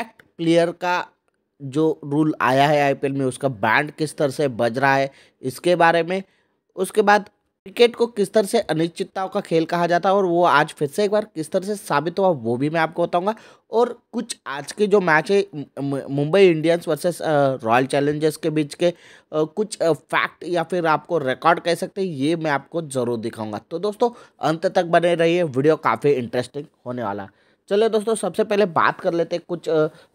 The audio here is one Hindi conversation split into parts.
इम्पैक्ट प्लेयर का जो रूल आया है आईपीएल में उसका बैंड किस तरह से बज रहा है इसके बारे में उसके बाद क्रिकेट को किस तरह से अनिश्चितताओं का खेल कहा जाता है और वो आज फिर से एक बार किस तरह से साबित हुआ वो भी मैं आपको बताऊंगा और कुछ आज के जो मैच है Mumbai Indians versus Royal Challengers के बीच के कुछ फैक्ट या फिर आपको रिकॉर्ड कह सकते हैं ये मैं आपको ज़रूर दिखाऊंगा तो दोस्तों अंत तक बने रहिए वीडियो काफ़ी इंटरेस्टिंग होने वाला है चलो दोस्तों सबसे पहले बात कर लेते हैं कुछ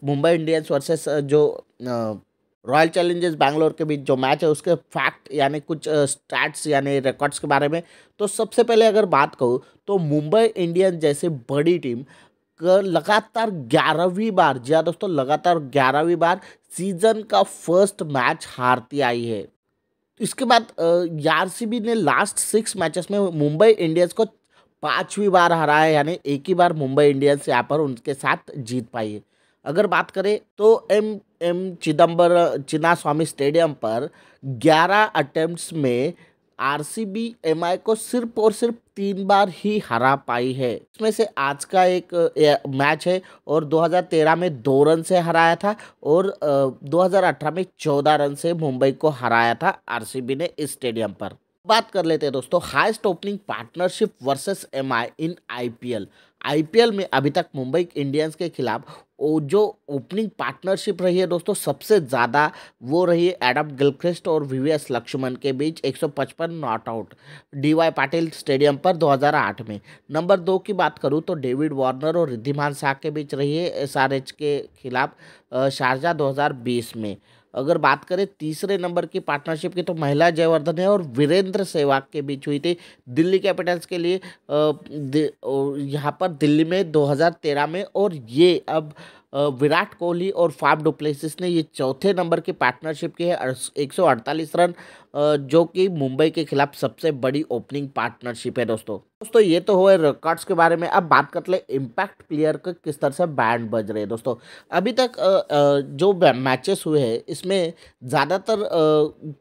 मुंबई इंडियंस वर्सेस जो रॉयल चैलेंजर्स बैंगलोर के बीच जो मैच है उसके फैक्ट यानी कुछ स्टैट्स यानी रिकॉर्ड्स के बारे में तो सबसे पहले अगर बात कहूँ तो मुंबई इंडियंस जैसे बड़ी टीम लगातार ग्यारहवीं बार जी हाँ दोस्तों लगातार ग्यारहवीं बार सीजन का फर्स्ट मैच हारती आई है इसके बाद यारसीबी ने लास्ट सिक्स मैचेस में मुंबई इंडियंस को पांचवी बार हरा है यानी एक ही बार मुंबई इंडियंस यहाँ पर उनके साथ जीत पाई है अगर बात करें तो एम एम चिदम्बर चिना स्वामी स्टेडियम पर 11 अटेम्प्ट्स में आरसीबी एमआई को सिर्फ और सिर्फ तीन बार ही हरा पाई है इसमें से आज का एक मैच है और 2013 में दो रन से हराया था और 2018 में 14 रन से मुंबई को हराया था आरसीबी ने इस स्टेडियम पर बात कर लेते हैं दोस्तों highest opening partnership versus MI in IPL IPL में अभी तक मुंबई इंडियंस के खिलाफ जो ओपनिंग पार्टनरशिप रही है दोस्तों सबसे ज़्यादा वो रही है एडम गिलक्रिस्ट और वीवीएस लक्ष्मण के बीच 155 not out DY Patil stadium पर 2008 में नंबर दो की बात करूँ तो डेविड वार्नर और रिद्धिमान शाह के बीच रही है एसआरएच के खिलाफ शारजा दो में अगर बात करें तीसरे नंबर की पार्टनरशिप की तो महिला जयवर्धन है और वीरेंद्र सहवाग के बीच हुई थी दिल्ली कैपिटल्स के लिए यहाँ पर दिल्ली में 2013 में और ये अब विराट कोहली और फाफ डुप्लेसिस ने ये चौथे नंबर की पार्टनरशिप की है एक रन जो कि मुंबई के खिलाफ सबसे बड़ी ओपनिंग पार्टनरशिप है दोस्तों दोस्तों ये तो हुए रिकॉर्ड्स के बारे में अब बात कर ले इम्पैक्ट प्लेयर का किस तरह से बैंड बज रहे हैं दोस्तों अभी तक जो मैचेस हुए हैं इसमें ज़्यादातर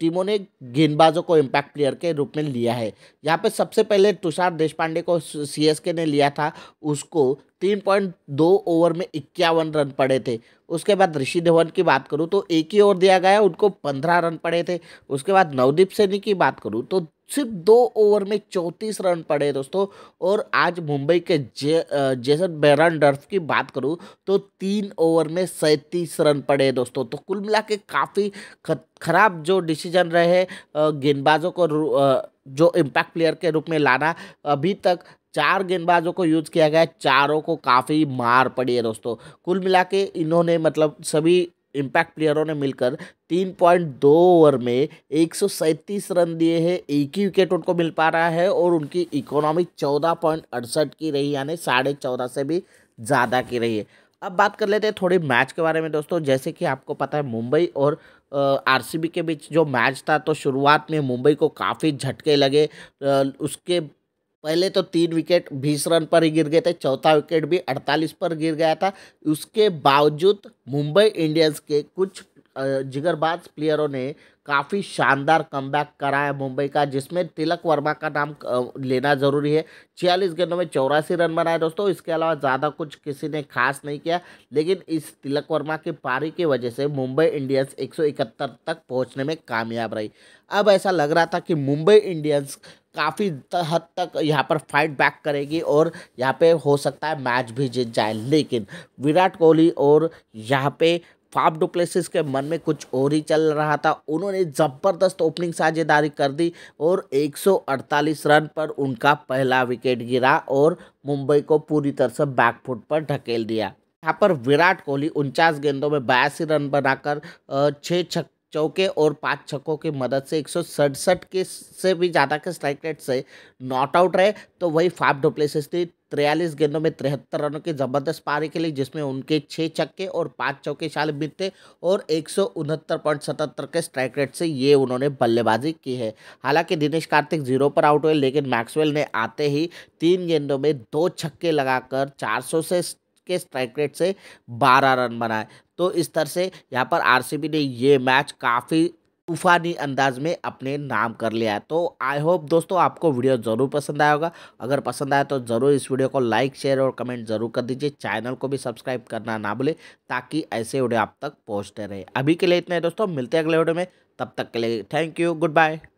टीमों ने गेंदबाजों को इम्पैक्ट प्लेयर के रूप में लिया है यहाँ पर सबसे पहले तुषार देशपांडे को सी ने लिया था उसको तीन पॉइंट दो ओवर में इक्यावन रन पड़े थे उसके बाद ऋषि धवन की बात करूँ तो एक ही ओवर दिया गया उनको पंद्रह रन पड़े थे उसके बाद नवदीप सैनी की बात करूँ तो सिर्फ दो ओवर में चौंतीस रन पड़े दोस्तों और आज मुंबई के जे जेसन डर्फ की बात करूँ तो तीन ओवर में सैंतीस रन पड़े दोस्तों तो कुल मिला के काफ़ी खराब जो डिसीजन रहे गेंदबाजों को जो इम्पैक्ट प्लेयर के रूप में लाना अभी तक चार गेंदबाजों को यूज किया गया चारों को काफ़ी मार पड़ी है दोस्तों कुल मिला के इन्होंने मतलब सभी इम्पैक्ट प्लेयरों ने मिलकर तीन पॉइंट दो ओवर में एक रन दिए हैं एक ही विकेट उनको मिल पा रहा है और उनकी इकोनॉमी चौदह पॉइंट अड़सठ की रही यानी साढ़े चौदह से भी ज़्यादा की रही है अब बात कर लेते हैं थोड़ी मैच के बारे में दोस्तों जैसे कि आपको पता है मुंबई और आरसीबी के बीच जो मैच था तो शुरुआत में मुंबई को काफ़ी झटके लगे आ, उसके पहले तो तीन विकेट बीस रन पर ही गिर गए थे चौथा विकेट भी अड़तालीस पर गिर गया था उसके बावजूद मुंबई इंडियंस के कुछ जिगरबाज प्लेयरों ने काफ़ी शानदार कमबैक करा है मुंबई का जिसमें तिलक वर्मा का नाम लेना ज़रूरी है छियालीस गेंदों में चौरासी रन बनाए दोस्तों इसके अलावा ज़्यादा कुछ किसी ने खास नहीं किया लेकिन इस तिलक वर्मा की पारी की वजह से मुंबई इंडियंस 171 तक पहुंचने में कामयाब रही अब ऐसा लग रहा था कि मुंबई इंडियंस काफ़ी हद तक यहाँ पर फाइट बैक करेगी और यहाँ पे हो सकता है मैच भी जीत जाए लेकिन विराट कोहली और यहाँ पे फाफ डुप्लेसिस के मन में कुछ और ही चल रहा था उन्होंने ज़बरदस्त ओपनिंग साझेदारी कर दी और 148 रन पर उनका पहला विकेट गिरा और मुंबई को पूरी तरह से बैकफुट पर ढकेल दिया यहाँ पर विराट कोहली उनचास गेंदों में बयासी रन बनाकर छः छक्के चौके और पाँच छक्कों की मदद से एक के से भी ज़्यादा के स्ट्राइक रेट से नॉट आउट रहे तो वही फाफ डुप्लेसिस थी तिरयालीस गेंदों में तिहत्तर रनों की ज़बरदस्त पारी के लिए जिसमें उनके छः छक्के और पाँच चौके शामिल थे और एक के स्ट्राइक रेट से ये उन्होंने बल्लेबाजी की है हालांकि दिनेश कार्तिक जीरो पर आउट हुए लेकिन मैक्सवेल ने आते ही तीन गेंदों में दो छक्के लगाकर चार से के स्ट्राइक रेट से बारह रन बनाए तो इस तरह से यहाँ पर आरसीबी ने ये मैच काफ़ी तूफानी अंदाज में अपने नाम कर लिया है तो आई होप दोस्तों आपको वीडियो ज़रूर पसंद आया होगा अगर पसंद आया तो ज़रूर इस वीडियो को लाइक शेयर और कमेंट ज़रूर कर दीजिए चैनल को भी सब्सक्राइब करना ना भूलें ताकि ऐसे वीडियो आप तक पहुँचते रहे अभी के लिए इतना दोस्तों मिलते हैं अगले वीडियो में तब तक के लिए थैंक यू गुड बाय